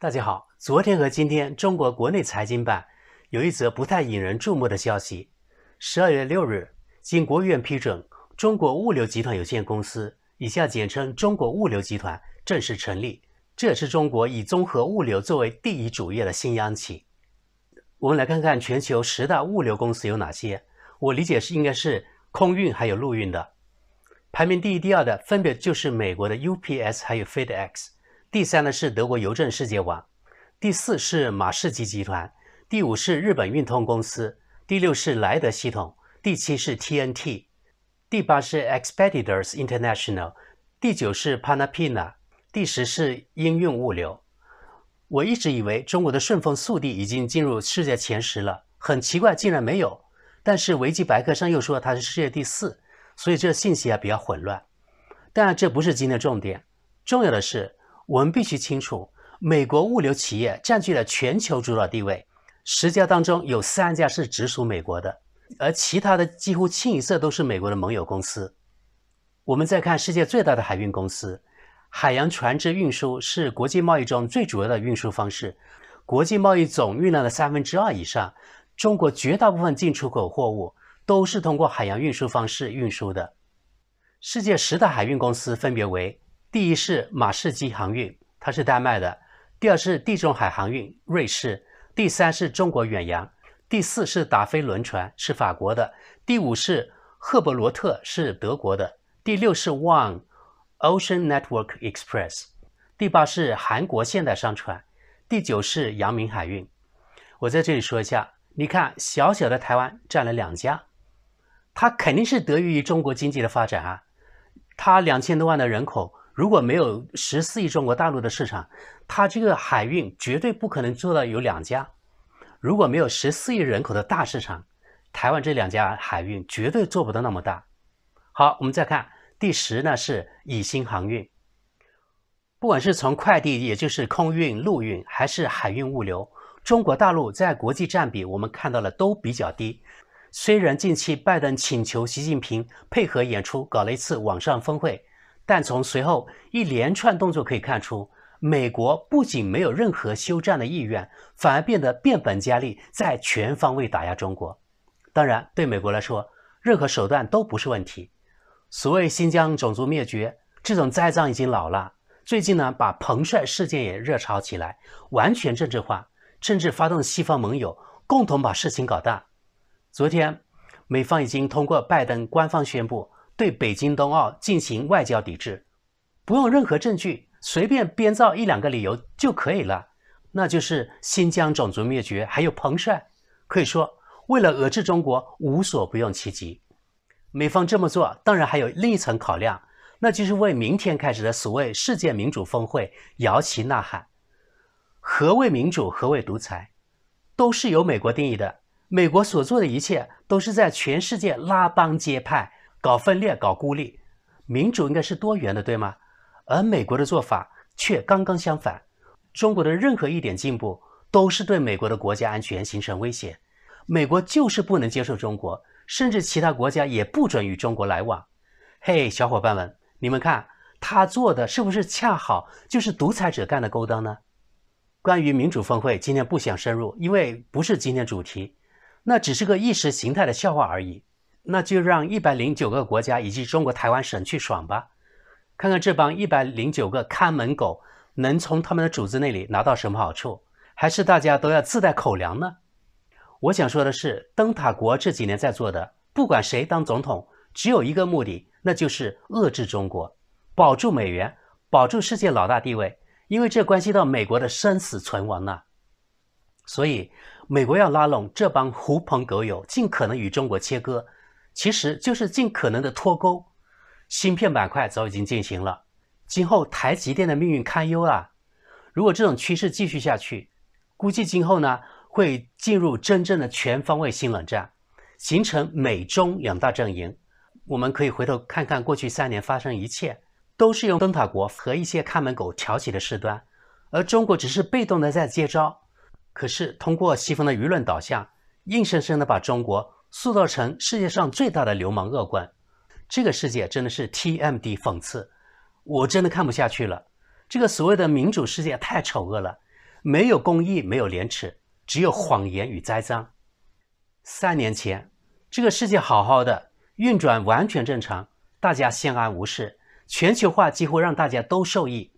大家好，昨天和今天，中国国内财经版有一则不太引人注目的消息。十二月六日，经国务院批准，中国物流集团有限公司（以下简称中国物流集团）正式成立。这也是中国以综合物流作为第一主业的新央企。我们来看看全球十大物流公司有哪些。我理解是应该是空运还有陆运的，排名第一、第二的分别就是美国的 UPS 还有 FedEx。第三呢是德国邮政世界网，第四是马士基集团，第五是日本运通公司，第六是莱德系统，第七是 TNT，第八是 Expeditors International，第九是 Panapina，第十是应用物流。我一直以为中国的顺丰速递已经进入世界前十了，很奇怪竟然没有。但是维基百科上又说它是世界第四，所以这信息啊比较混乱。但这不是今天重点，重要的是。我们必须清楚，美国物流企业占据了全球主导地位，十家当中有三家是直属美国的，而其他的几乎清一色都是美国的盟友公司。我们再看世界最大的海运公司，海洋船只运输是国际贸易中最主要的运输方式，国际贸易总运量的三分之二以上，中国绝大部分进出口货物都是通过海洋运输方式运输的。世界十大海运公司分别为。第一是马士基航运，它是丹麦的；第二是地中海航运，瑞士；第三是中国远洋；第四是达菲轮船，是法国的；第五是赫伯罗特，是德国的；第六是 One Ocean Network Express；第八是韩国现代商船；第九是阳明海运。我在这里说一下，你看小小的台湾占了两家，它肯定是得益于中国经济的发展啊，它两千多万的人口。如果没有十四亿中国大陆的市场，它这个海运绝对不可能做到有两家。如果没有十四亿人口的大市场，台湾这两家海运绝对做不到那么大。好，我们再看第十呢，是以新航运。不管是从快递，也就是空运、陆运，还是海运物流，中国大陆在国际占比，我们看到了都比较低。虽然近期拜登请求习近平配合演出，搞了一次网上峰会。但从随后一连串动作可以看出，美国不仅没有任何休战的意愿，反而变得变本加厉，在全方位打压中国。当然，对美国来说，任何手段都不是问题。所谓新疆种族灭绝这种栽赃已经老了。最近呢，把彭帅事件也热潮起来，完全政治化，甚至发动西方盟友共同把事情搞大。昨天，美方已经通过拜登官方宣布。对北京冬奥进行外交抵制，不用任何证据，随便编造一两个理由就可以了。那就是新疆种族灭绝，还有彭帅，可以说为了遏制中国无所不用其极。美方这么做，当然还有另一层考量，那就是为明天开始的所谓世界民主峰会摇旗呐喊。何谓民主？何谓独裁？都是由美国定义的。美国所做的一切，都是在全世界拉帮结派。搞分裂、搞孤立，民主应该是多元的，对吗？而美国的做法却刚刚相反。中国的任何一点进步，都是对美国的国家安全形成威胁。美国就是不能接受中国，甚至其他国家也不准与中国来往。嘿，小伙伴们，你们看，他做的是不是恰好就是独裁者干的勾当呢？关于民主峰会，今天不想深入，因为不是今天主题，那只是个意识形态的笑话而已。那就让一百零九个国家以及中国台湾省去爽吧，看看这帮一百零九个看门狗能从他们的主子那里拿到什么好处，还是大家都要自带口粮呢？我想说的是，灯塔国这几年在做的，不管谁当总统，只有一个目的，那就是遏制中国，保住美元，保住世界老大地位，因为这关系到美国的生死存亡呢。所以，美国要拉拢这帮狐朋狗友，尽可能与中国切割。其实就是尽可能的脱钩，芯片板块早已经进行了，今后台积电的命运堪忧啊！如果这种趋势继续下去，估计今后呢会进入真正的全方位新冷战，形成美中两大阵营。我们可以回头看看过去三年发生一切，都是由灯塔国和一些看门狗挑起的事端，而中国只是被动的在接招。可是通过西方的舆论导向，硬生生的把中国。塑造成世界上最大的流氓恶官，这个世界真的是 TMD 讽刺，我真的看不下去了。这个所谓的民主世界太丑恶了，没有公义，没有廉耻，只有谎言与栽赃。三年前，这个世界好好的运转，完全正常，大家相安无事，全球化几乎让大家都受益。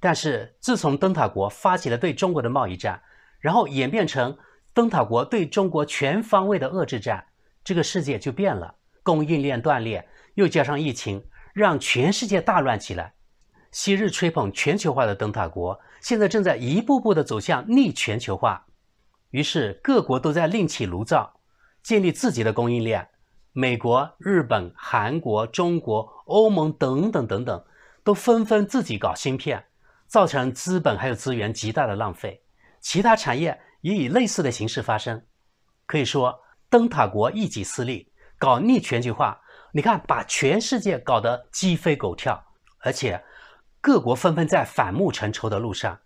但是自从灯塔国发起了对中国的贸易战，然后演变成。灯塔国对中国全方位的遏制战，这个世界就变了。供应链断裂，又加上疫情，让全世界大乱起来。昔日吹捧全球化的灯塔国，现在正在一步步的走向逆全球化。于是各国都在另起炉灶，建立自己的供应链。美国、日本、韩国、中国、欧盟等等等等，都纷纷自己搞芯片，造成资本还有资源极大的浪费。其他产业。也以类似的形式发生，可以说灯塔国一己私利搞逆全球化，你看把全世界搞得鸡飞狗跳，而且各国纷纷在反目成仇的路上，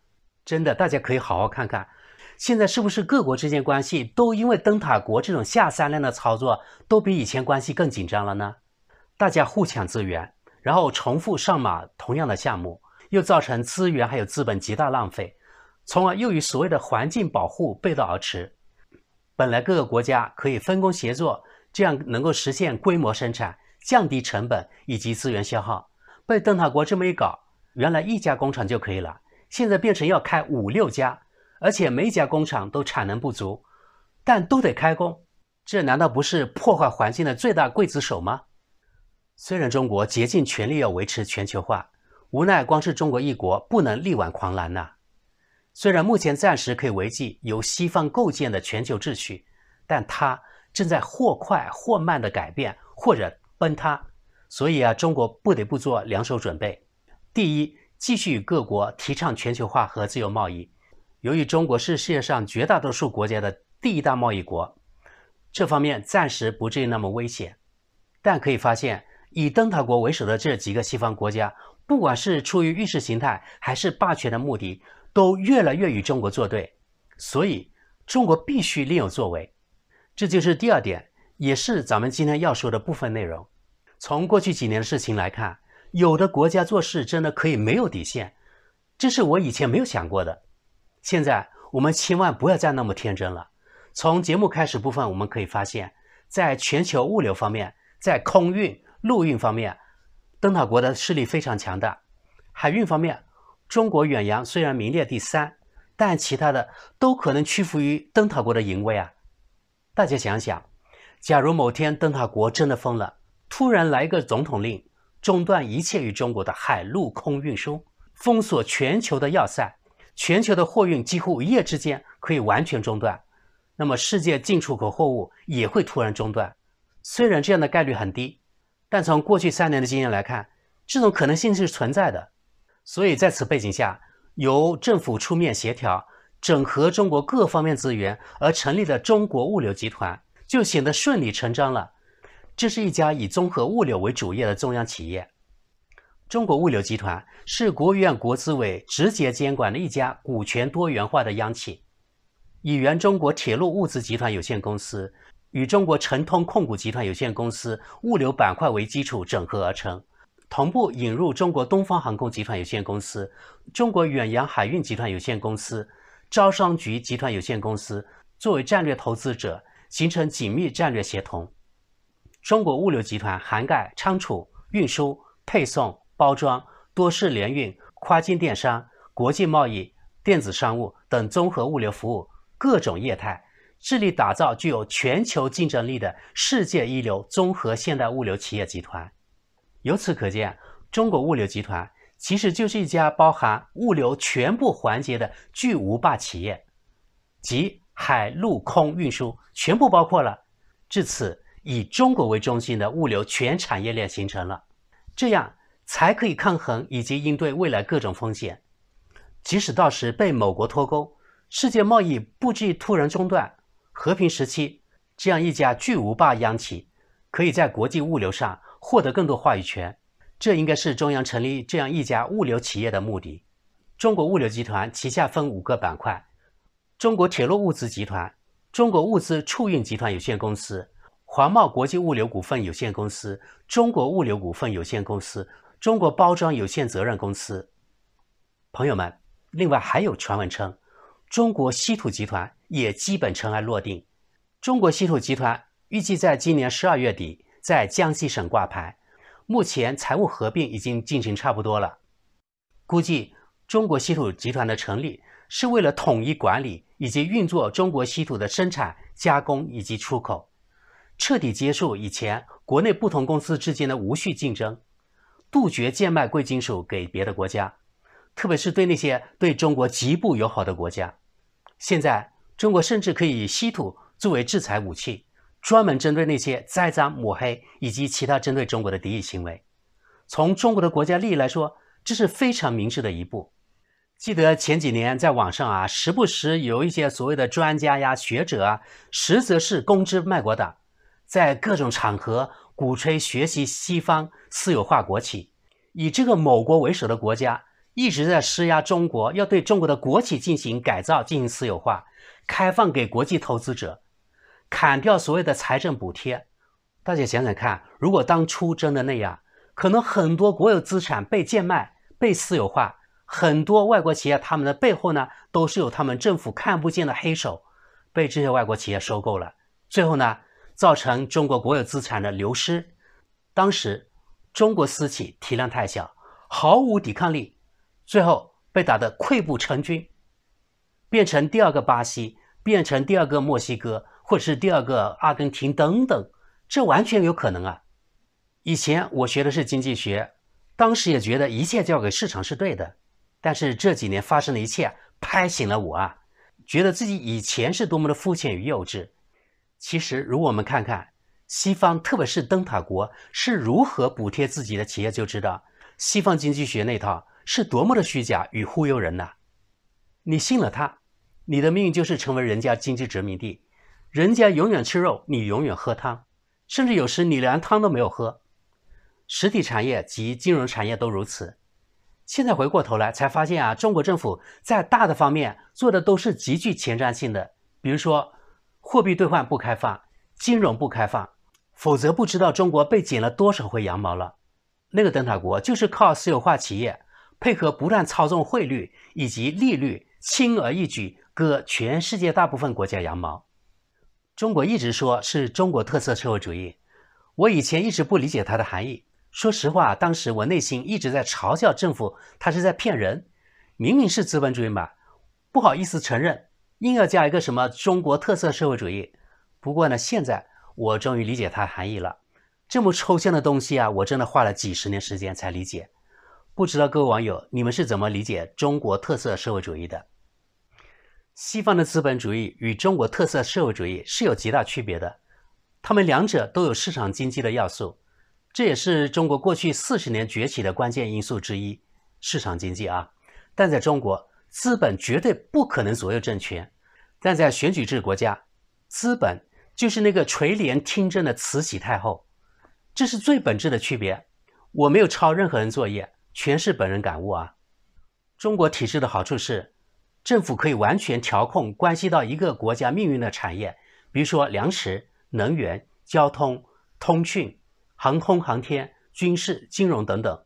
真的大家可以好好看看，现在是不是各国之间关系都因为灯塔国这种下三滥的操作，都比以前关系更紧张了呢？大家互抢资源，然后重复上马同样的项目，又造成资源还有资本极大浪费。从而又与所谓的环境保护背道而驰。本来各个国家可以分工协作，这样能够实现规模生产、降低成本以及资源消耗。被灯塔国这么一搞，原来一家工厂就可以了，现在变成要开五六家，而且每一家工厂都产能不足，但都得开工。这难道不是破坏环境的最大刽子手吗？虽然中国竭尽全力要维持全球化，无奈光是中国一国不能力挽狂澜呐。虽然目前暂时可以维系由西方构建的全球秩序，但它正在或快或慢地改变或者崩塌，所以啊，中国不得不做两手准备。第一，继续与各国提倡全球化和自由贸易。由于中国是世界上绝大多数国家的第一大贸易国，这方面暂时不至于那么危险。但可以发现，以灯塔国为首的这几个西方国家，不管是出于意识形态还是霸权的目的。都越来越与中国作对，所以中国必须另有作为，这就是第二点，也是咱们今天要说的部分内容。从过去几年的事情来看，有的国家做事真的可以没有底线，这是我以前没有想过的。现在我们千万不要再那么天真了。从节目开始部分，我们可以发现，在全球物流方面，在空运、陆运方面，灯塔国的势力非常强大；海运方面。中国远洋虽然名列第三，但其他的都可能屈服于灯塔国的淫威啊！大家想想，假如某天灯塔国真的疯了，突然来个总统令，中断一切与中国的海陆空运输，封锁全球的要塞，全球的货运几乎一夜之间可以完全中断，那么世界进出口货物也会突然中断。虽然这样的概率很低，但从过去三年的经验来看，这种可能性是存在的。所以在此背景下，由政府出面协调整合中国各方面资源而成立的中国物流集团就显得顺理成章了。这是一家以综合物流为主业的中央企业。中国物流集团是国务院国资委直接监管的一家股权多元化的央企，以原中国铁路物资集团有限公司与中国诚通控股集团有限公司物流板块为基础整合而成。同步引入中国东方航空集团有限公司、中国远洋海运集团有限公司、招商局集团有限公司作为战略投资者，形成紧密战略协同。中国物流集团涵盖仓储、运输、配送、包装、多式联运、跨境电商、国际贸易、电子商务等综合物流服务各种业态，致力打造具有全球竞争力的世界一流综合现代物流企业集团。由此可见，中国物流集团其实就是一家包含物流全部环节的巨无霸企业，即海陆空运输全部包括了。至此，以中国为中心的物流全产业链形成了，这样才可以抗衡以及应对未来各种风险。即使到时被某国脱钩，世界贸易不至于突然中断。和平时期，这样一家巨无霸央企可以在国际物流上。获得更多话语权，这应该是中央成立这样一家物流企业的目的。中国物流集团旗下分五个板块：中国铁路物资集团、中国物资储运集团有限公司、华贸国际物流股份有限公司、中国物流股份有限公司、中国包装有限责任公司。朋友们，另外还有传闻称，中国稀土集团也基本尘埃落定。中国稀土集团预计在今年十二月底。在江西省挂牌，目前财务合并已经进行差不多了。估计中国稀土集团的成立是为了统一管理以及运作中国稀土的生产、加工以及出口，彻底结束以前国内不同公司之间的无序竞争，杜绝贱卖贵金属给别的国家，特别是对那些对中国极不友好的国家。现在中国甚至可以以稀土作为制裁武器。专门针对那些栽赃抹黑以及其他针对中国的敌意行为，从中国的国家利益来说，这是非常明智的一步。记得前几年在网上啊，时不时有一些所谓的专家呀、学者啊，实则是公知卖国党，在各种场合鼓吹学习西方私有化国企。以这个某国为首的国家一直在施压中国，要对中国的国企进行改造、进行私有化，开放给国际投资者。砍掉所谓的财政补贴，大家想想看，如果当初真的那样，可能很多国有资产被贱卖、被私有化，很多外国企业他们的背后呢，都是有他们政府看不见的黑手，被这些外国企业收购了，最后呢，造成中国国有资产的流失。当时，中国私企体量太小，毫无抵抗力，最后被打得溃不成军，变成第二个巴西，变成第二个墨西哥。或者是第二个阿根廷等等，这完全有可能啊！以前我学的是经济学，当时也觉得一切交给市场是对的。但是这几年发生的一切拍醒了我啊，觉得自己以前是多么的肤浅与幼稚。其实，如果我们看看西方，特别是灯塔国是如何补贴自己的企业，就知道西方经济学那套是多么的虚假与忽悠人呐。你信了它，你的命运就是成为人家经济殖民地。人家永远吃肉，你永远喝汤，甚至有时你连汤都没有喝。实体产业及金融产业都如此。现在回过头来才发现啊，中国政府在大的方面做的都是极具前瞻性的。比如说，货币兑换不开放，金融不开放，否则不知道中国被剪了多少回羊毛了。那个灯塔国就是靠私有化企业配合不断操纵汇率以及利率，轻而易举割全世界大部分国家羊毛。中国一直说是中国特色社会主义，我以前一直不理解它的含义。说实话，当时我内心一直在嘲笑政府，他是在骗人，明明是资本主义嘛，不好意思承认，硬要加一个什么中国特色社会主义。不过呢，现在我终于理解它含义了。这么抽象的东西啊，我真的花了几十年时间才理解。不知道各位网友，你们是怎么理解中国特色社会主义的？西方的资本主义与中国特色社会主义是有极大区别的，他们两者都有市场经济的要素，这也是中国过去四十年崛起的关键因素之一，市场经济啊。但在中国，资本绝对不可能左右政权，但在选举制国家，资本就是那个垂帘听政的慈禧太后，这是最本质的区别。我没有抄任何人作业，全是本人感悟啊。中国体制的好处是。政府可以完全调控关系到一个国家命运的产业，比如说粮食、能源、交通、通讯、航空航天、军事、金融等等，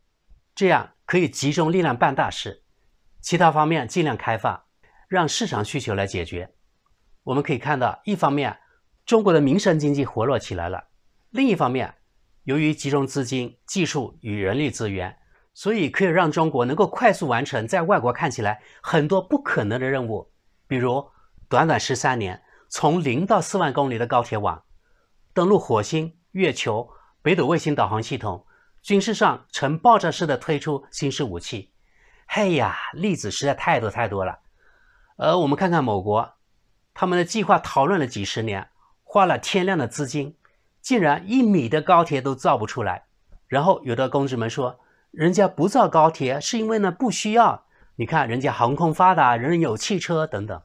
这样可以集中力量办大事，其他方面尽量开放，让市场需求来解决。我们可以看到，一方面中国的民生经济活络起来了，另一方面，由于集中资金、技术与人力资源。所以可以让中国能够快速完成在外国看起来很多不可能的任务，比如短短十三年从零到四万公里的高铁网，登陆火星、月球、北斗卫星导航系统，军事上呈爆炸式的推出新式武器，嘿呀，例子实在太多太多了。而我们看看某国，他们的计划讨论了几十年，花了天量的资金，竟然一米的高铁都造不出来。然后有的公知们说。人家不造高铁，是因为呢不需要。你看，人家航空发达，人人有汽车等等。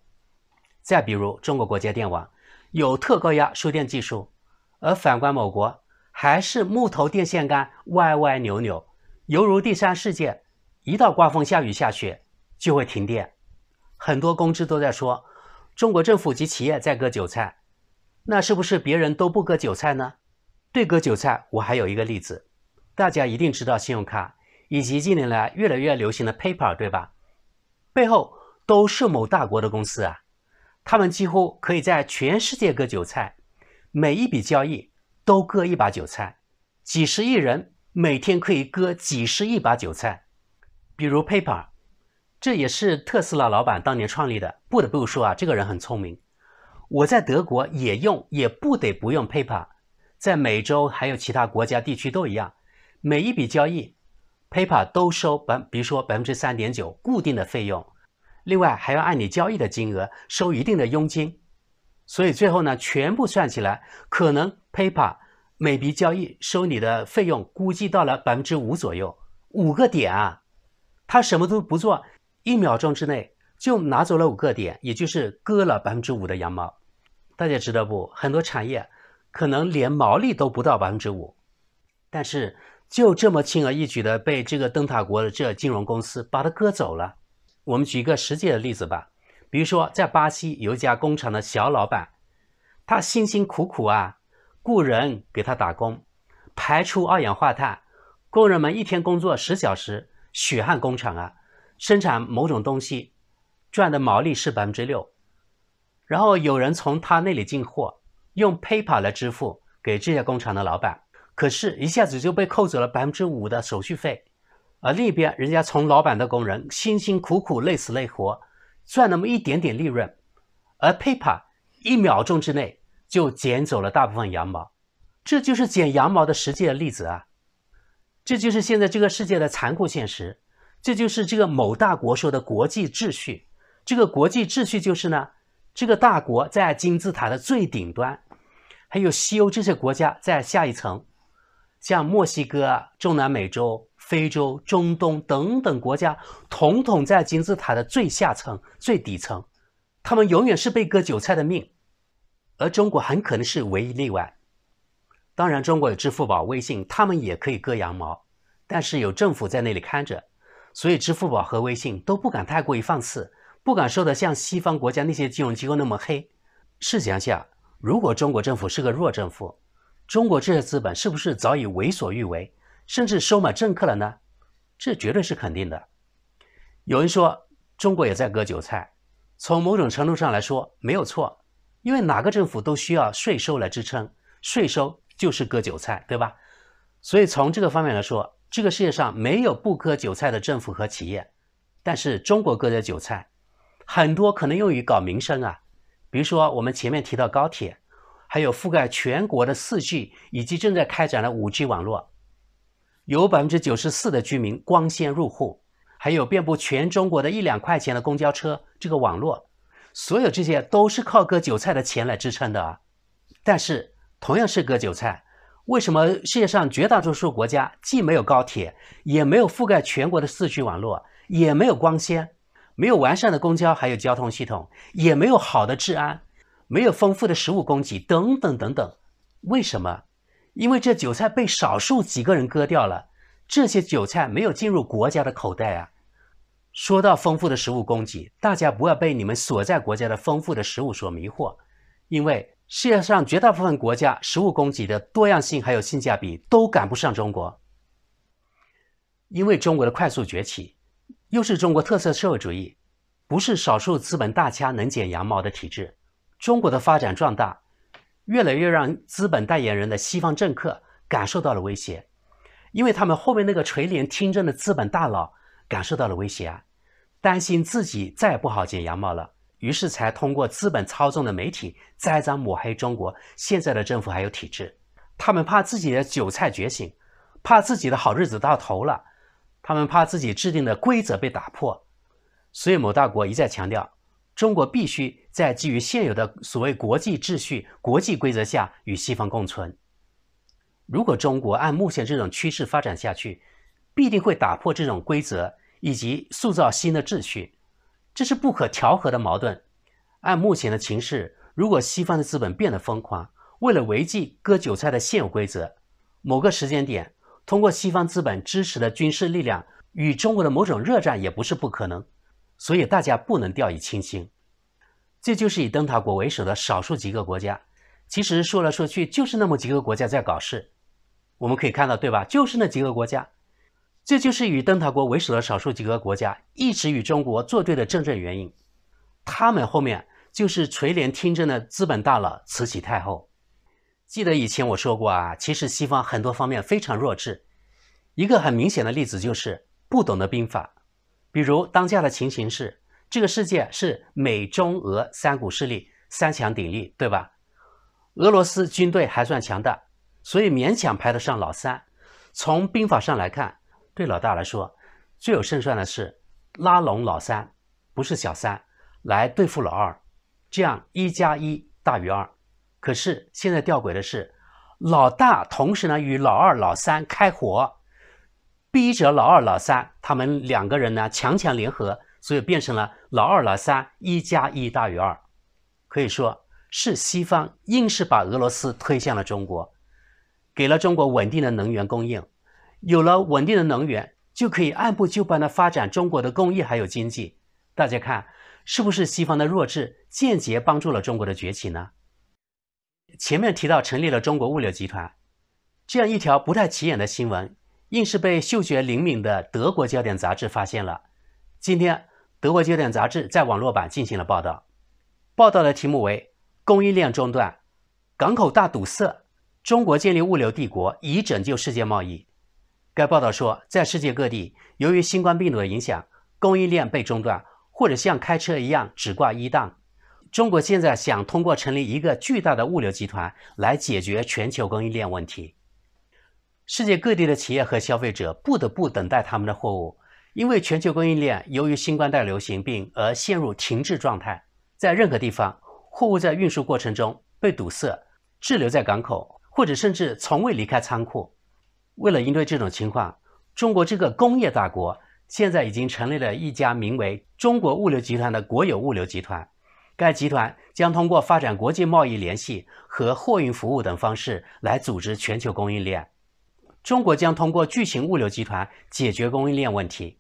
再比如，中国国家电网有特高压输电技术，而反观某国，还是木头电线杆歪歪扭扭，犹如第三世界。一到刮风下雨下雪，就会停电。很多公知都在说，中国政府及企业在割韭菜。那是不是别人都不割韭菜呢？对割韭菜，我还有一个例子，大家一定知道，信用卡。以及近年来越来越流行的 PayPal，对吧？背后都是某大国的公司啊，他们几乎可以在全世界割韭菜，每一笔交易都割一把韭菜，几十亿人每天可以割几十亿把韭菜。比如 PayPal，这也是特斯拉老板当年创立的。不得不说啊，这个人很聪明。我在德国也用，也不得不用 PayPal，在美洲还有其他国家地区都一样，每一笔交易。Paper 都收百，比如说百分之三点九固定的费用，另外还要按你交易的金额收一定的佣金，所以最后呢，全部算起来，可能 Paper 每笔交易收你的费用估计到了百分之五左右，五个点啊，他什么都不做，一秒钟之内就拿走了五个点，也就是割了百分之五的羊毛，大家知道不？很多产业可能连毛利都不到百分之五，但是。就这么轻而易举的被这个灯塔国的这金融公司把它割走了。我们举一个实际的例子吧，比如说在巴西有一家工厂的小老板，他辛辛苦苦啊，雇人给他打工，排出二氧化碳，工人们一天工作十小时，血汗工厂啊，生产某种东西，赚的毛利是百分之六，然后有人从他那里进货，用 PayPal 来支付给这家工厂的老板。可是，一下子就被扣走了百分之五的手续费，而另一边，人家从老板的工人辛辛苦苦累死累活赚那么一点点利润，而 PayPal 一秒钟之内就捡走了大部分羊毛，这就是捡羊毛的实际的例子啊！这就是现在这个世界的残酷现实，这就是这个某大国说的国际秩序。这个国际秩序就是呢，这个大国在金字塔的最顶端，还有西欧这些国家在下一层。像墨西哥、中南美洲、非洲、中东等等国家，统统在金字塔的最下层、最底层，他们永远是被割韭菜的命。而中国很可能是唯一例外。当然，中国的支付宝、微信，他们也可以割羊毛，但是有政府在那里看着，所以支付宝和微信都不敢太过于放肆，不敢说的像西方国家那些金融机构那么黑。试想下，如果中国政府是个弱政府，中国这些资本是不是早已为所欲为，甚至收买政客了呢？这绝对是肯定的。有人说中国也在割韭菜，从某种程度上来说没有错，因为哪个政府都需要税收来支撑，税收就是割韭菜，对吧？所以从这个方面来说，这个世界上没有不割韭菜的政府和企业。但是中国割的韭菜，很多可能用于搞民生啊，比如说我们前面提到高铁。还有覆盖全国的四 G，以及正在开展的五 G 网络，有百分之九十四的居民光纤入户，还有遍布全中国的一两块钱的公交车这个网络，所有这些都是靠割韭菜的钱来支撑的。但是同样是割韭菜，为什么世界上绝大多数国家既没有高铁，也没有覆盖全国的四 G 网络，也没有光纤，没有完善的公交还有交通系统，也没有好的治安？没有丰富的食物供给，等等等等，为什么？因为这韭菜被少数几个人割掉了，这些韭菜没有进入国家的口袋啊。说到丰富的食物供给，大家不要被你们所在国家的丰富的食物所迷惑，因为世界上绝大部分国家食物供给的多样性还有性价比都赶不上中国。因为中国的快速崛起，又是中国特色社会主义，不是少数资本大家能剪羊毛的体制。中国的发展壮大，越来越让资本代言人的西方政客感受到了威胁，因为他们后面那个垂帘听政的资本大佬感受到了威胁啊，担心自己再不好剪羊毛了，于是才通过资本操纵的媒体栽赃抹黑中国。现在的政府还有体制，他们怕自己的韭菜觉醒，怕自己的好日子到头了，他们怕自己制定的规则被打破，所以某大国一再强调。中国必须在基于现有的所谓国际秩序、国际规则下与西方共存。如果中国按目前这种趋势发展下去，必定会打破这种规则以及塑造新的秩序，这是不可调和的矛盾。按目前的情势，如果西方的资本变得疯狂，为了违纪割韭菜的现有规则，某个时间点通过西方资本支持的军事力量与中国的某种热战也不是不可能。所以大家不能掉以轻心，这就是以灯塔国为首的少数几个国家。其实说来说去就是那么几个国家在搞事。我们可以看到，对吧？就是那几个国家，这就是与灯塔国为首的少数几个国家一直与中国作对的真正原因。他们后面就是垂帘听政的资本大佬慈禧太后。记得以前我说过啊，其实西方很多方面非常弱智。一个很明显的例子就是不懂得兵法。比如当下的情形是，这个世界是美、中、俄三股势力三强鼎立，对吧？俄罗斯军队还算强大，所以勉强排得上老三。从兵法上来看，对老大来说，最有胜算的是拉拢老三，不是小三，来对付老二，这样一加一大于二。可是现在吊诡的是，老大同时呢与老二、老三开火。逼着老二老三他们两个人呢强强联合，所以变成了老二老三一加一大于二，可以说是西方硬是把俄罗斯推向了中国，给了中国稳定的能源供应，有了稳定的能源，就可以按部就班的发展中国的工业还有经济。大家看，是不是西方的弱智间接帮助了中国的崛起呢？前面提到成立了中国物流集团，这样一条不太起眼的新闻。硬是被嗅觉灵敏的德国焦点杂志发现了。今天，德国焦点杂志在网络版进行了报道，报道的题目为“供应链中断，港口大堵塞，中国建立物流帝国以拯救世界贸易”。该报道说，在世界各地，由于新冠病毒的影响，供应链被中断，或者像开车一样只挂一档。中国现在想通过成立一个巨大的物流集团来解决全球供应链问题。世界各地的企业和消费者不得不等待他们的货物，因为全球供应链由于新冠带流行病而陷入停滞状态。在任何地方，货物在运输过程中被堵塞，滞留在港口，或者甚至从未离开仓库。为了应对这种情况，中国这个工业大国现在已经成立了一家名为中国物流集团的国有物流集团。该集团将通过发展国际贸易联系和货运服务等方式来组织全球供应链。中国将通过巨型物流集团解决供应链问题。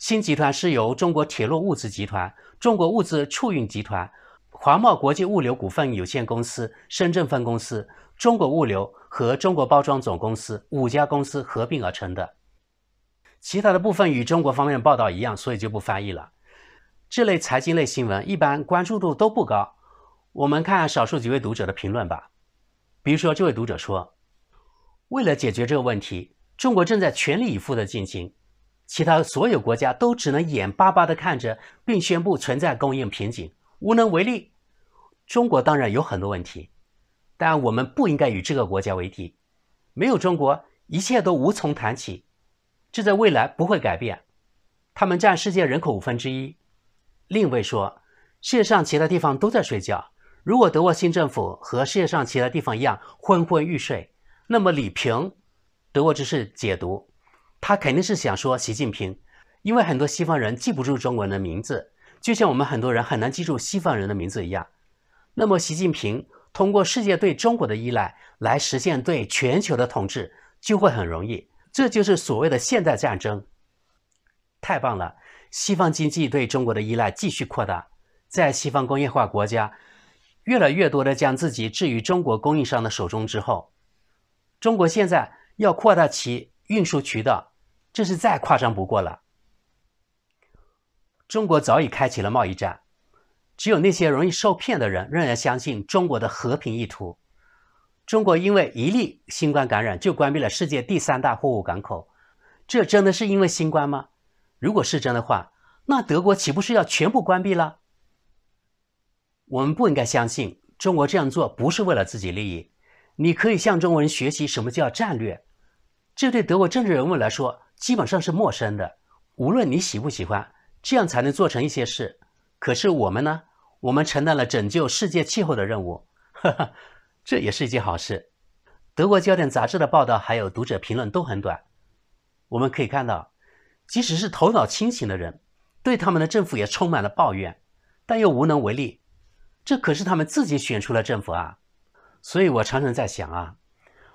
新集团是由中国铁路物资集团、中国物资储运集团、华贸国际物流股份有限公司深圳分公司、中国物流和中国包装总公司五家公司合并而成的。其他的部分与中国方面报道一样，所以就不翻译了。这类财经类新闻一般关注度都不高。我们看少数几位读者的评论吧。比如说，这位读者说。为了解决这个问题，中国正在全力以赴地进行，其他所有国家都只能眼巴巴地看着，并宣布存在供应瓶颈，无能为力。中国当然有很多问题，但我们不应该与这个国家为敌。没有中国，一切都无从谈起，这在未来不会改变。他们占世界人口五分之一。另一位说：“世界上其他地方都在睡觉，如果德国新政府和世界上其他地方一样昏昏欲睡。”那么，李平，德国知识解读，他肯定是想说习近平，因为很多西方人记不住中国人的名字，就像我们很多人很难记住西方人的名字一样。那么，习近平通过世界对中国的依赖来实现对全球的统治，就会很容易。这就是所谓的现代战争。太棒了，西方经济对中国的依赖继续扩大，在西方工业化国家越来越多的将自己置于中国供应商的手中之后。中国现在要扩大其运输渠道，这是再夸张不过了。中国早已开启了贸易战，只有那些容易受骗的人仍然相信中国的和平意图。中国因为一例新冠感染就关闭了世界第三大货物港口，这真的是因为新冠吗？如果是真的话，那德国岂不是要全部关闭了？我们不应该相信中国这样做不是为了自己利益。你可以向中国人学习什么叫战略，这对德国政治人物来说基本上是陌生的。无论你喜不喜欢，这样才能做成一些事。可是我们呢？我们承担了拯救世界气候的任务，这也是一件好事。德国焦点杂志的报道还有读者评论都很短。我们可以看到，即使是头脑清醒的人，对他们的政府也充满了抱怨，但又无能为力。这可是他们自己选出了政府啊。所以我常常在想啊，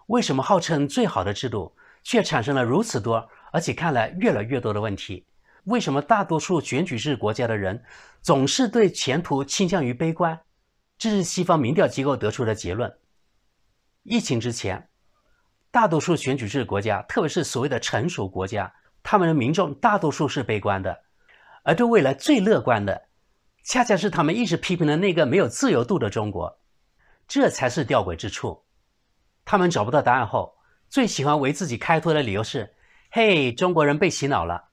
为什么号称最好的制度，却产生了如此多，而且看来越来越多的问题？为什么大多数选举制国家的人总是对前途倾向于悲观？这是西方民调机构得出的结论。疫情之前，大多数选举制国家，特别是所谓的成熟国家，他们的民众大多数是悲观的，而对未来最乐观的，恰恰是他们一直批评的那个没有自由度的中国。这才是吊诡之处。他们找不到答案后，最喜欢为自己开脱的理由是：“嘿，中国人被洗脑了。”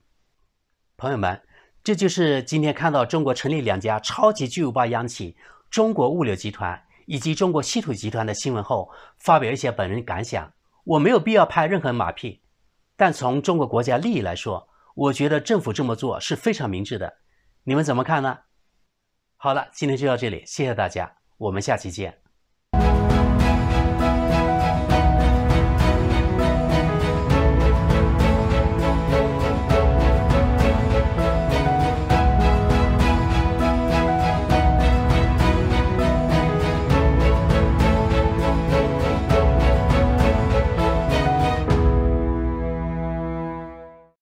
朋友们，这就是今天看到中国成立两家超级巨无霸央企——中国物流集团以及中国稀土集团的新闻后，发表一些本人感想。我没有必要拍任何马屁，但从中国国家利益来说，我觉得政府这么做是非常明智的。你们怎么看呢？好了，今天就到这里，谢谢大家，我们下期见。